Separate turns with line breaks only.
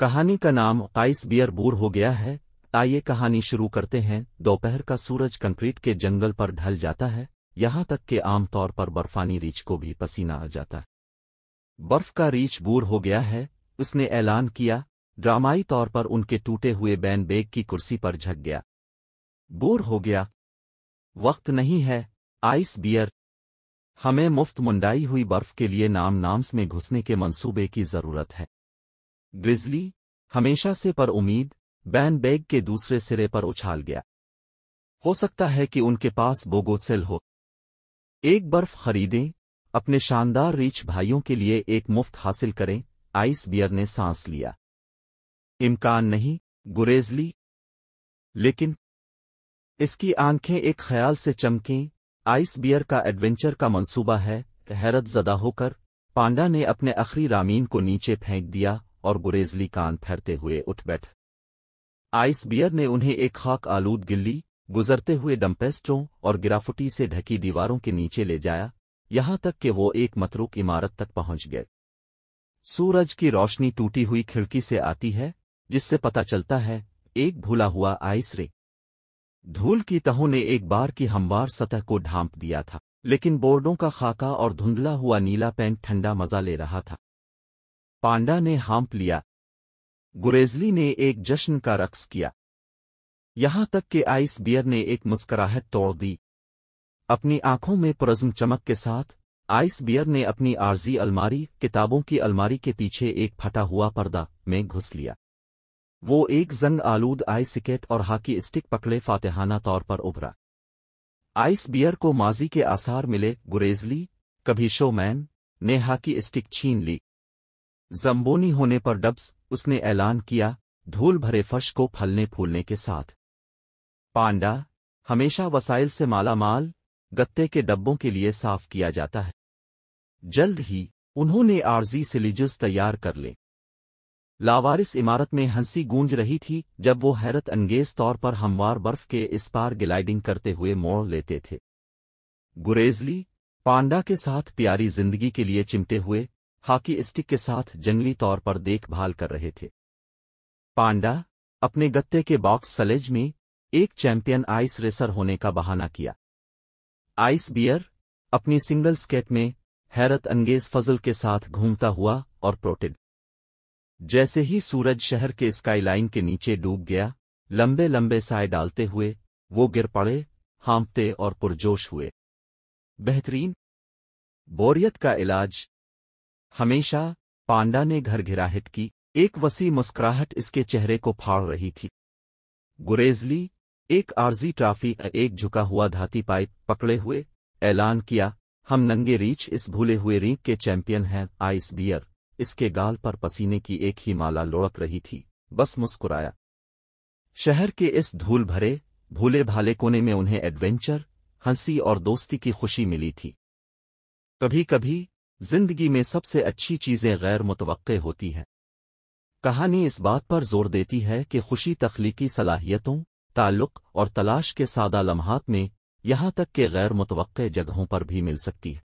कहानी का नाम आइस बियर बूर हो गया है आइए कहानी शुरू करते हैं दोपहर का सूरज कंक्रीट के जंगल पर ढल जाता है यहां तक कि आमतौर पर बर्फानी रीछ को भी पसीना आ जाता है बर्फ का रीछ बूर हो गया है उसने ऐलान किया ड्रामाई तौर पर उनके टूटे हुए बैन बेग की कुर्सी पर झक गया बोर हो गया वक्त नहीं है आइस बियर हमें मुफ्त मुंडाई हुई बर्फ के लिए नाम नाम्स में घुसने के मंसूबे की जरूरत है ग्रिजली हमेशा से पर उम्मीद बैन बैग के दूसरे सिरे पर उछाल गया हो सकता है कि उनके पास बोगोसेल हो एक बर्फ खरीदें अपने शानदार रीच भाइयों के लिए एक मुफ्त हासिल करें आइस बियर ने सांस लिया इम्कान नहीं गुरेजली लेकिन इसकी आंखें एक ख्याल से चमकें आइस बियर का एडवेंचर का मंसूबा है हैरत जदा होकर पांडा ने अपने अखरी रामीन को नीचे फेंक दिया और गुरेजली कान फेरते हुए उठ बैठ आइस बियर ने उन्हें एक खाक आलूद गिल्ली गुजरते हुए डम्पेस्टों और गिराफुटी से ढकी दीवारों के नीचे ले जाया यहां तक कि वो एक मतरूक इमारत तक पहुंच गए सूरज की रोशनी टूटी हुई खिड़की से आती है जिससे पता चलता है एक भूला हुआ आइस रे धूल की तहों ने एक बार की हमवार सतह को ढांप दिया था लेकिन बोर्डों का खाका और धुंधला हुआ नीला पेंट ठंडा मजा ले रहा था पांडा ने हाँप लिया गुरेजली ने एक जश्न का रक्स किया यहां तक कि आइस बियर ने एक मुस्कराहट तोड़ दी अपनी आंखों में पुरज्म चमक के साथ आइस बियर ने अपनी आर्जी अलमारी किताबों की अलमारी के पीछे एक फटा हुआ पर्दा में घुस लिया वो एक जंग आलूद आई सिकेट और हाकी स्टिक पकड़े फातेहाना तौर पर उभरा आइस बियर को माजी के आसार मिले गुरेजली कभी शोमैन ने हाकी स्टिक छीन ली जम्बोनी होने पर डब्स उसने ऐलान किया धूल भरे फर्श को फलने फूलने के साथ पांडा हमेशा वसाइल से माला माल गत्ते के डब्बों के लिए साफ किया जाता है जल्द ही उन्होंने आरजी सिलिजस तैयार कर ले लावारिस इमारत में हंसी गूंज रही थी जब वो हैरत अंगेज तौर पर हमवार बर्फ के इस पार ग्लाइडिंग करते हुए मोड़ लेते थे गुरेजली पांडा के साथ प्यारी जिंदगी के लिए चिमटे हुए हॉकी स्टिक के साथ जंगली तौर पर देखभाल कर रहे थे पांडा अपने गत्ते के बॉक्स सलेज में एक चैंपियन आइस रेसर होने का बहाना किया आइस बियर अपनी सिंगल स्केट में हैरत अंगेज फजल के साथ घूमता हुआ और प्रोटेड जैसे ही सूरज शहर के स्काईलाइन के नीचे डूब गया लंबे लंबे साय डालते हुए वो गिर पड़े हांपते और पुरजोश हुए बेहतरीन बोरियत का इलाज हमेशा पांडा ने घर घिराहट की एक वसी मुस्कुराहट इसके चेहरे को फाड़ रही थी गुरेजली एक आरजी ट्रॉफी एक झुका हुआ धाती पाइप पकड़े हुए ऐलान किया हम नंगे रीच इस भूले हुए रीप के चैंपियन हैं आइस बियर इसके गाल पर पसीने की एक ही माला लुढ़क रही थी बस मुस्कुराया शहर के इस धूल भरे भूले भाले कोने में उन्हें एडवेंचर हंसी और दोस्ती की खुशी मिली थी कभी कभी जिंदगी में सबसे अच्छी चीज़ें गैर मुतव होती हैं कहानी इस बात पर जोर देती है कि खुशी तख्लीकी सलाहियतों ताल्लुक और तलाश के सादा लम्हात में यहां तक के गैर मुतव जगहों पर भी मिल सकती है